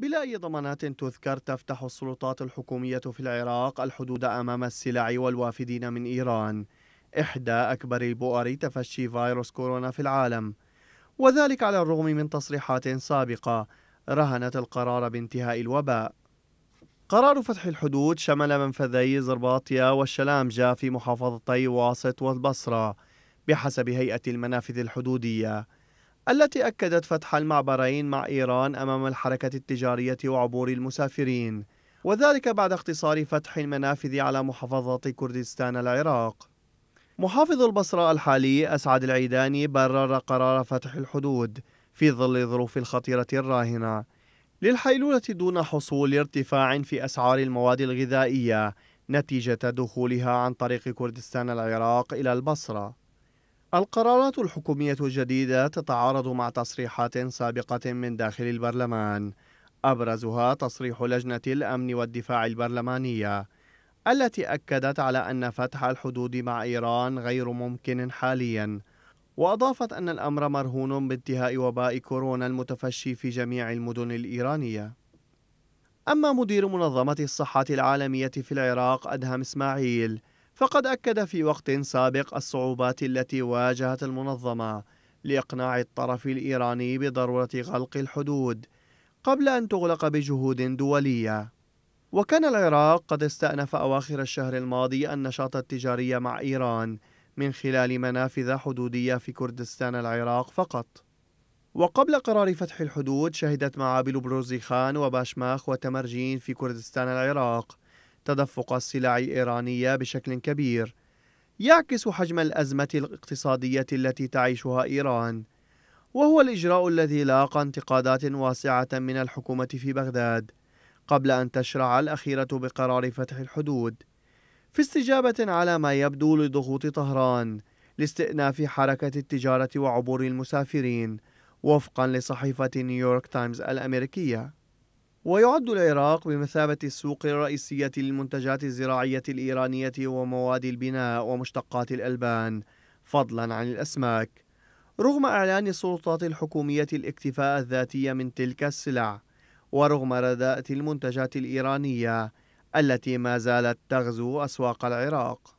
بلا أي ضمانات تذكر تفتح السلطات الحكومية في العراق الحدود أمام السلع والوافدين من إيران إحدى أكبر البؤر تفشي فيروس كورونا في العالم وذلك على الرغم من تصريحات سابقة رهنت القرار بانتهاء الوباء قرار فتح الحدود شمل منفذي زرباطيا والشلامجة في محافظتي واسط والبصرة بحسب هيئة المنافذ الحدودية التي أكدت فتح المعبرين مع إيران أمام الحركة التجارية وعبور المسافرين وذلك بعد اختصار فتح المنافذ على محافظة كردستان العراق محافظ البصرة الحالي أسعد العيداني برر قرار فتح الحدود في ظل الظروف الخطيرة الراهنة للحيلولة دون حصول ارتفاع في أسعار المواد الغذائية نتيجة دخولها عن طريق كردستان العراق إلى البصرة القرارات الحكومية الجديدة تتعارض مع تصريحات سابقة من داخل البرلمان أبرزها تصريح لجنة الأمن والدفاع البرلمانية التي أكدت على أن فتح الحدود مع إيران غير ممكن حالياً وأضافت أن الأمر مرهون بانتهاء وباء كورونا المتفشي في جميع المدن الإيرانية أما مدير منظمة الصحة العالمية في العراق أدهم إسماعيل فقد أكد في وقت سابق الصعوبات التي واجهت المنظمة لإقناع الطرف الإيراني بضرورة غلق الحدود قبل أن تغلق بجهود دولية وكان العراق قد استأنف أواخر الشهر الماضي النشاط التجاري مع إيران من خلال منافذ حدودية في كردستان العراق فقط وقبل قرار فتح الحدود شهدت معابل بروزيخان وباشماخ وتمرجين في كردستان العراق تدفق السلع الإيرانية بشكل كبير يعكس حجم الأزمة الاقتصادية التي تعيشها إيران وهو الإجراء الذي لاقى انتقادات واسعة من الحكومة في بغداد قبل أن تشرع الأخيرة بقرار فتح الحدود في استجابة على ما يبدو لضغوط طهران لاستئناف حركة التجارة وعبور المسافرين وفقا لصحيفة نيويورك تايمز الأمريكية ويعد العراق بمثابة السوق الرئيسية للمنتجات الزراعية الإيرانية ومواد البناء ومشتقات الألبان فضلا عن الأسماك رغم إعلان السلطات الحكومية الاكتفاء الذاتي من تلك السلع ورغم رداءة المنتجات الإيرانية التي ما زالت تغزو أسواق العراق